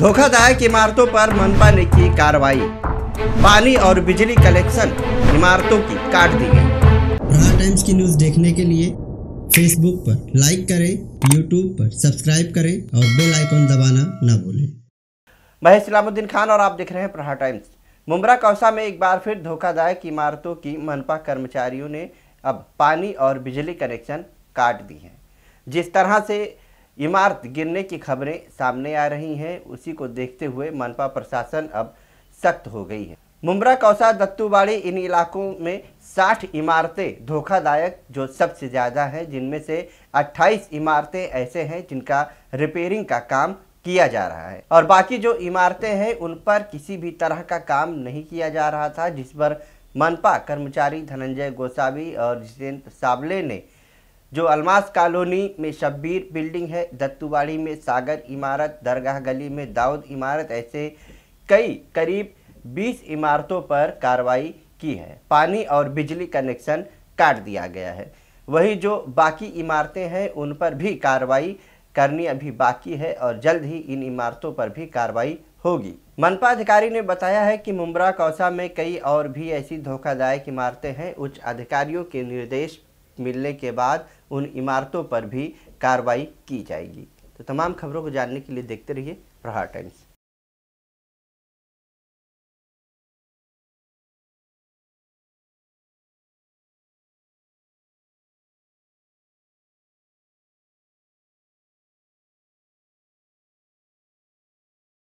धोखादायक इमारतों पर मनपा ने की कार्रवाई पानी और बिजली कनेक्शन इमारतों की काट दी गई प्रहार टाइम्स की न्यूज देखने के लिए फेसबुक पर लाइक करें यूट्यूब पर सब्सक्राइब करें और बेल आइकन दबाना न भूलें मैं सलामुद्दीन खान और आप देख रहे हैं प्रहार टाइम्स मुमरा कौसा में एक बार फिर धोखादायक इमारतों की मनपा कर्मचारियों ने अब पानी और बिजली कनेक्शन काट दी है जिस तरह से इमारत गिरने की खबरें सामने आ रही हैं उसी को देखते हुए मनपा प्रशासन अब सख्त हो गई है मुमरा कौसा दत्तूबाड़ी इन इलाकों में 60 इमारतें धोखादायक जो सबसे ज़्यादा हैं जिनमें से 28 इमारतें ऐसे हैं जिनका रिपेयरिंग का काम किया जा रहा है और बाकी जो इमारतें हैं उन पर किसी भी तरह का काम नहीं किया जा रहा था जिस पर मनपा कर्मचारी धनंजय गोसावी और जितेंद्र साबले ने जो अलमास कॉलोनी में शब्बीर बिल्डिंग है दत्तूबाड़ी में सागर इमारत दरगाह गली में दाऊद इमारत ऐसे कई करीब 20 इमारतों पर कार्रवाई की है पानी और बिजली कनेक्शन काट दिया गया है वही जो बाकी इमारतें हैं उन पर भी कार्रवाई करनी अभी बाकी है और जल्द ही इन इमारतों पर भी कार्रवाई होगी मनपा अधिकारी ने बताया है कि मुमरा कौसा में कई और भी ऐसी धोखादायक इमारतें हैं उच्च अधिकारियों के निर्देश मिलने के बाद उन इमारतों पर भी कार्रवाई की जाएगी तो तमाम खबरों को जानने के लिए देखते रहिए प्रहार टाइम्स